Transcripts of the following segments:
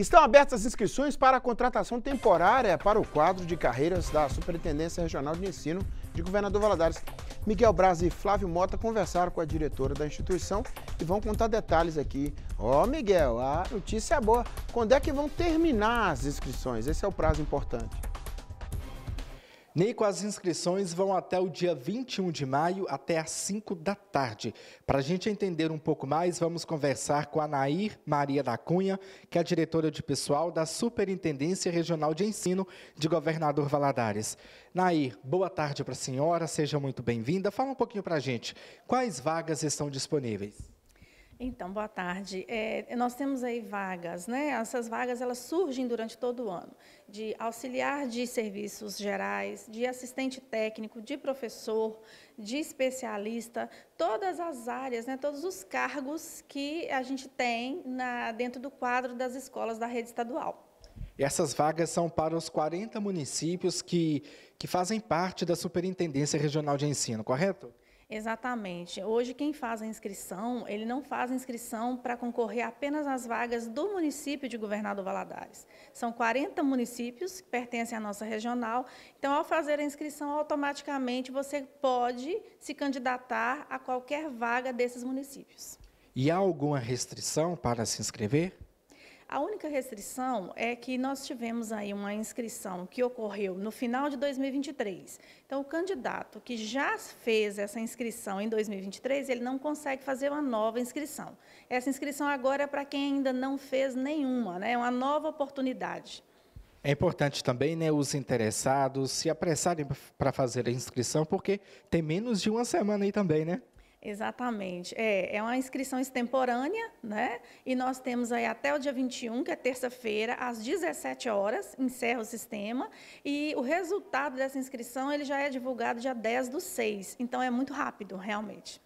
Estão abertas as inscrições para a contratação temporária para o quadro de carreiras da Superintendência Regional de Ensino de Governador Valadares. Miguel Braz e Flávio Mota conversaram com a diretora da instituição e vão contar detalhes aqui. Ó, oh, Miguel, a notícia é boa. Quando é que vão terminar as inscrições? Esse é o prazo importante. Nico, as inscrições vão até o dia 21 de maio, até às 5 da tarde. Para a gente entender um pouco mais, vamos conversar com a Nair Maria da Cunha, que é diretora de pessoal da Superintendência Regional de Ensino de Governador Valadares. Nair, boa tarde para a senhora, seja muito bem-vinda. Fala um pouquinho para a gente, quais vagas estão disponíveis? Então, boa tarde. É, nós temos aí vagas, né? Essas vagas elas surgem durante todo o ano, de auxiliar de serviços gerais, de assistente técnico, de professor, de especialista, todas as áreas, né? Todos os cargos que a gente tem na, dentro do quadro das escolas da rede estadual. Essas vagas são para os 40 municípios que, que fazem parte da Superintendência Regional de Ensino, correto? Exatamente. Hoje, quem faz a inscrição, ele não faz a inscrição para concorrer apenas às vagas do município de Governador Valadares. São 40 municípios que pertencem à nossa regional. Então, ao fazer a inscrição, automaticamente você pode se candidatar a qualquer vaga desses municípios. E há alguma restrição para se inscrever? A única restrição é que nós tivemos aí uma inscrição que ocorreu no final de 2023. Então, o candidato que já fez essa inscrição em 2023, ele não consegue fazer uma nova inscrição. Essa inscrição agora é para quem ainda não fez nenhuma, né? É uma nova oportunidade. É importante também né, os interessados se apressarem para fazer a inscrição, porque tem menos de uma semana aí também, né? Exatamente. É, é uma inscrição extemporânea, né? E nós temos aí até o dia 21, que é terça-feira, às 17 horas, encerra o sistema. E o resultado dessa inscrição ele já é divulgado dia 10 do 6. Então é muito rápido, realmente.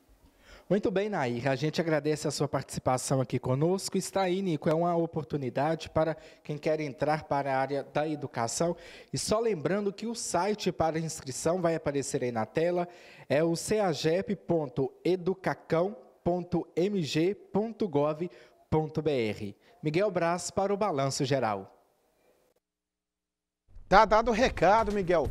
Muito bem, Nair. A gente agradece a sua participação aqui conosco. Está aí, Nico, é uma oportunidade para quem quer entrar para a área da educação. E só lembrando que o site para inscrição vai aparecer aí na tela, é o cagep.educacão.mg.gov.br. Miguel Braz para o Balanço Geral. Tá dado o recado, Miguel.